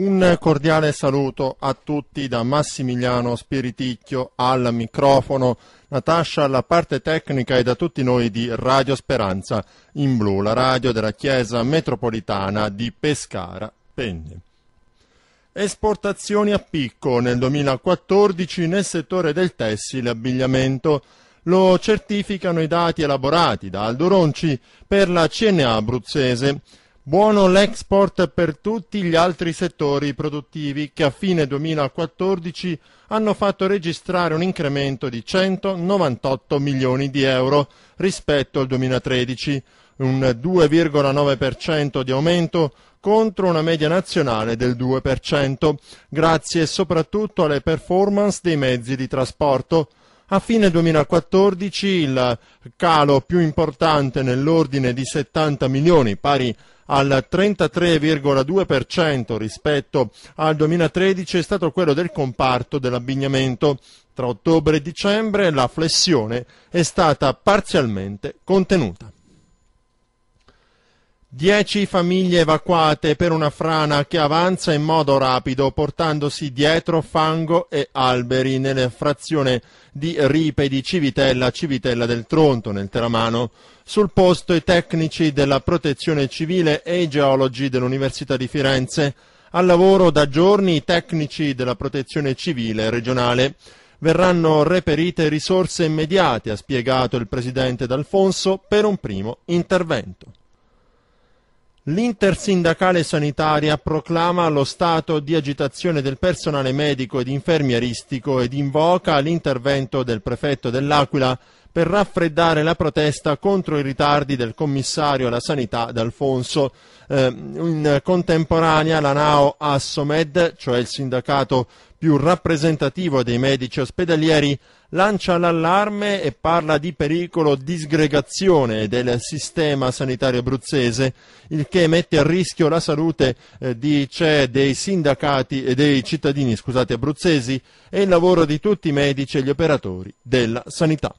Un cordiale saluto a tutti da Massimiliano Spiriticchio al microfono, Natascia alla parte tecnica e da tutti noi di Radio Speranza in blu, la radio della Chiesa metropolitana di Pescara, Penne. Esportazioni a picco nel 2014 nel settore del tessile e abbigliamento. Lo certificano i dati elaborati da Aldo Ronci per la CNA abruzzese Buono l'export per tutti gli altri settori produttivi che a fine 2014 hanno fatto registrare un incremento di 198 milioni di euro rispetto al 2013, un 2,9% di aumento contro una media nazionale del 2%, grazie soprattutto alle performance dei mezzi di trasporto, a fine 2014 il calo più importante nell'ordine di 70 milioni, pari al 33,2% rispetto al 2013, è stato quello del comparto dell'abbigliamento. Tra ottobre e dicembre la flessione è stata parzialmente contenuta. Dieci famiglie evacuate per una frana che avanza in modo rapido portandosi dietro fango e alberi nella frazione di Ripe di Civitella, Civitella del Tronto nel Teramano. Sul posto i tecnici della protezione civile e i geologi dell'Università di Firenze. Al lavoro da giorni i tecnici della protezione civile regionale. Verranno reperite risorse immediate, ha spiegato il presidente D'Alfonso, per un primo intervento. L'intersindacale sanitaria proclama lo stato di agitazione del personale medico ed infermieristico ed invoca l'intervento del prefetto dell'Aquila per raffreddare la protesta contro i ritardi del commissario alla sanità D'Alfonso. Eh, in contemporanea la NAO Assomed, cioè il sindacato più rappresentativo dei medici ospedalieri, lancia l'allarme e parla di pericolo disgregazione del sistema sanitario abruzzese, il che mette a rischio la salute eh, di, cioè, dei sindacati e dei cittadini scusate, abruzzesi e il lavoro di tutti i medici e gli operatori della sanità.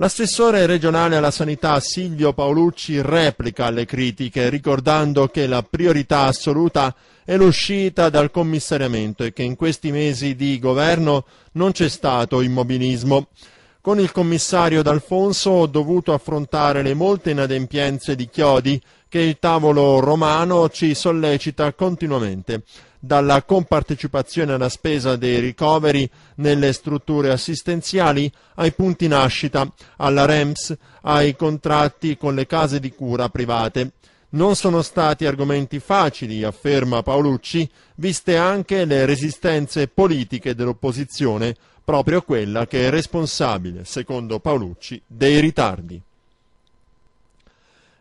L'assessore regionale alla sanità Silvio Paolucci replica alle critiche ricordando che la priorità assoluta è l'uscita dal commissariamento e che in questi mesi di governo non c'è stato immobilismo. Con il commissario D'Alfonso ho dovuto affrontare le molte inadempienze di Chiodi che il tavolo romano ci sollecita continuamente dalla compartecipazione alla spesa dei ricoveri nelle strutture assistenziali ai punti nascita, alla REMS, ai contratti con le case di cura private. Non sono stati argomenti facili, afferma Paolucci, viste anche le resistenze politiche dell'opposizione, proprio quella che è responsabile, secondo Paolucci, dei ritardi.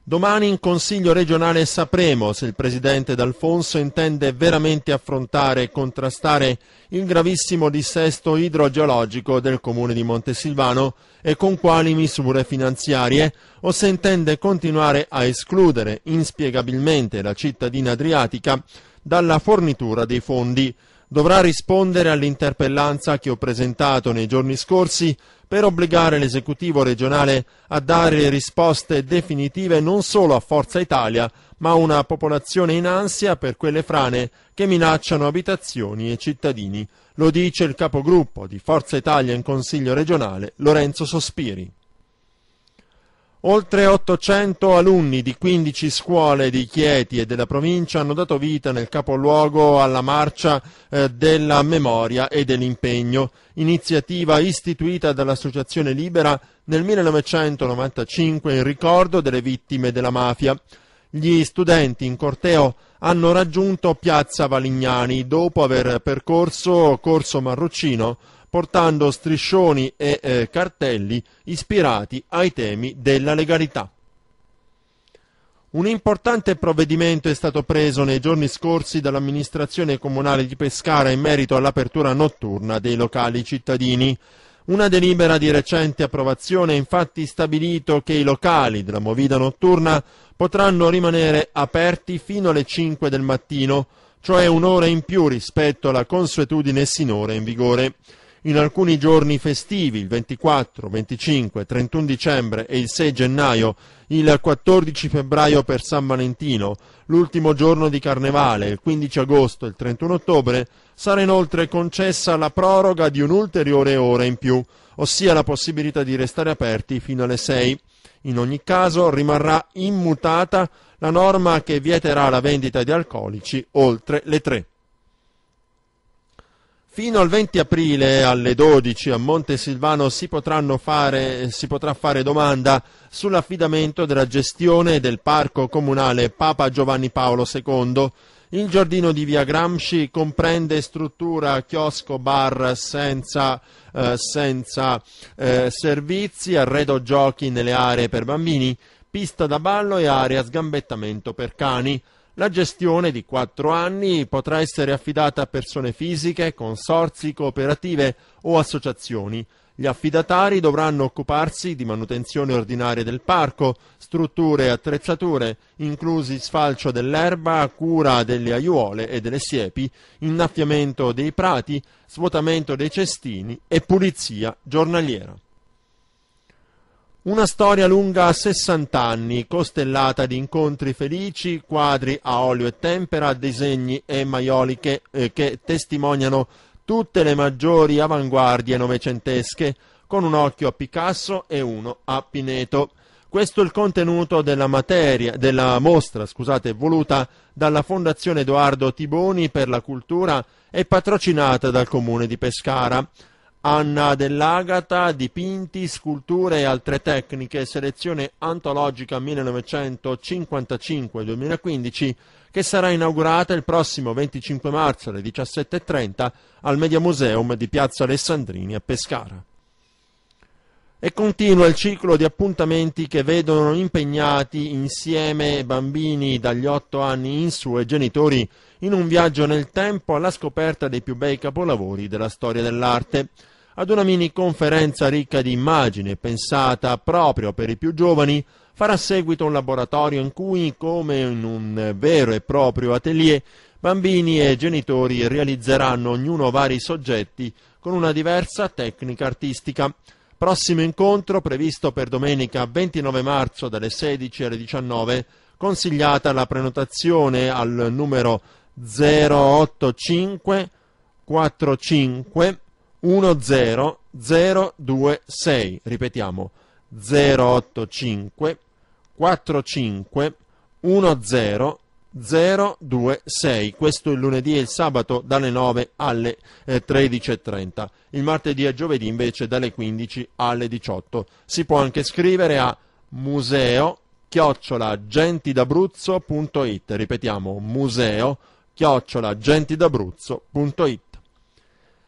Domani in Consiglio regionale sapremo se il Presidente D'Alfonso intende veramente affrontare e contrastare il gravissimo dissesto idrogeologico del Comune di Montesilvano e con quali misure finanziarie o se intende continuare a escludere inspiegabilmente la cittadina adriatica dalla fornitura dei fondi, dovrà rispondere all'interpellanza che ho presentato nei giorni scorsi per obbligare l'esecutivo regionale a dare risposte definitive non solo a Forza Italia, ma a una popolazione in ansia per quelle frane che minacciano abitazioni e cittadini. Lo dice il capogruppo di Forza Italia in Consiglio regionale, Lorenzo Sospiri. Oltre 800 alunni di 15 scuole di Chieti e della provincia hanno dato vita nel capoluogo alla marcia eh, della memoria e dell'impegno, iniziativa istituita dall'Associazione Libera nel 1995 in ricordo delle vittime della mafia. Gli studenti in corteo hanno raggiunto Piazza Valignani dopo aver percorso Corso Marruccino portando striscioni e eh, cartelli ispirati ai temi della legalità. Un importante provvedimento è stato preso nei giorni scorsi dall'amministrazione comunale di Pescara in merito all'apertura notturna dei locali cittadini. Una delibera di recente approvazione ha infatti stabilito che i locali della movida notturna potranno rimanere aperti fino alle 5 del mattino, cioè un'ora in più rispetto alla consuetudine sinora in vigore in alcuni giorni festivi, il 24, 25, 31 dicembre e il 6 gennaio, il 14 febbraio per San Valentino, l'ultimo giorno di carnevale, il 15 agosto e il 31 ottobre, sarà inoltre concessa la proroga di un'ulteriore ora in più, ossia la possibilità di restare aperti fino alle 6. In ogni caso rimarrà immutata la norma che vieterà la vendita di alcolici oltre le 3. Fino al 20 aprile alle 12 a Montesilvano si, fare, si, potrà fare domanda sull'affidamento della gestione del parco comunale Papa Giovanni Paolo II. Il giardino di via Gramsci comprende struttura, chiosco, bar senza, eh, senza eh, servizi, arredo giochi nelle aree per bambini, pista da ballo e area sgambettamento per cani. La gestione di quattro anni potrà essere affidata a persone fisiche, consorzi, cooperative o associazioni. Gli affidatari dovranno occuparsi di manutenzione ordinaria del parco, strutture e attrezzature, inclusi sfalcio dell'erba, cura delle aiuole e delle siepi, innaffiamento dei prati, svuotamento dei cestini e pulizia giornaliera. Una storia lunga 60 anni, costellata di incontri felici, quadri a olio e tempera, disegni e maioliche eh, che testimoniano tutte le maggiori avanguardie novecentesche, con un occhio a Picasso e uno a Pineto. Questo è il contenuto della, materia, della mostra scusate, voluta dalla Fondazione Edoardo Tiboni per la Cultura e patrocinata dal Comune di Pescara. Anna dell'Agata, dipinti, sculture e altre tecniche, selezione antologica 1955-2015, che sarà inaugurata il prossimo 25 marzo alle 17.30 al Media Museum di Piazza Alessandrini a Pescara. E continua il ciclo di appuntamenti che vedono impegnati insieme bambini dagli 8 anni in su e genitori in un viaggio nel tempo alla scoperta dei più bei capolavori della storia dell'arte. Ad una mini conferenza ricca di immagini pensata proprio per i più giovani farà seguito un laboratorio in cui, come in un vero e proprio atelier, bambini e genitori realizzeranno ognuno vari soggetti con una diversa tecnica artistica. Prossimo incontro previsto per domenica 29 marzo dalle 16 alle 19, consigliata la prenotazione al numero 085 45 10026. Ripetiamo 085 45 10026. 026. Questo il lunedì e il sabato dalle 9 alle 13.30. Eh, il martedì e giovedì invece dalle 15 alle 18. Si può anche scrivere a museo chiocciolagentidabruzzo.it. Ripetiamo museo chiocciolagentidabruzzo.it.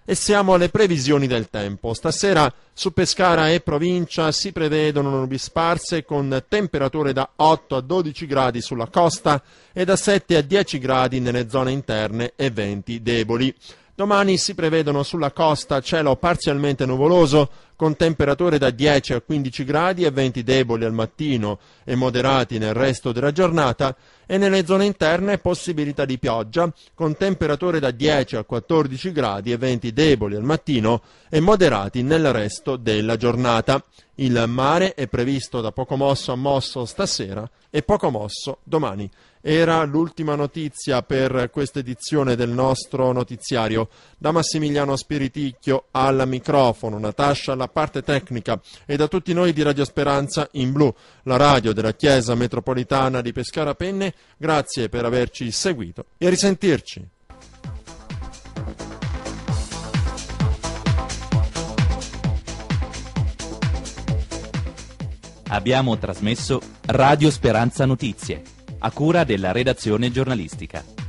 E siamo alle previsioni del tempo. Stasera su Pescara e provincia si prevedono nubi sparse con temperature da 8 a 12 gradi sulla costa e da 7 a 10 gradi nelle zone interne e venti deboli. Domani si prevedono sulla costa cielo parzialmente nuvoloso con temperature da 10 a 15 gradi e venti deboli al mattino e moderati nel resto della giornata e nelle zone interne possibilità di pioggia con temperature da 10 a 14 gradi e venti deboli al mattino e moderati nel resto della giornata. Il mare è previsto da poco mosso a mosso stasera e poco mosso domani. Era l'ultima notizia per questa edizione del nostro notiziario. Da Massimiliano Spiriticchio al microfono, Natascia La parte tecnica e da tutti noi di Radio Speranza in Blu, la radio della Chiesa Metropolitana di Pescara Penne, grazie per averci seguito e a risentirci. Abbiamo trasmesso Radio Speranza Notizie, a cura della redazione giornalistica.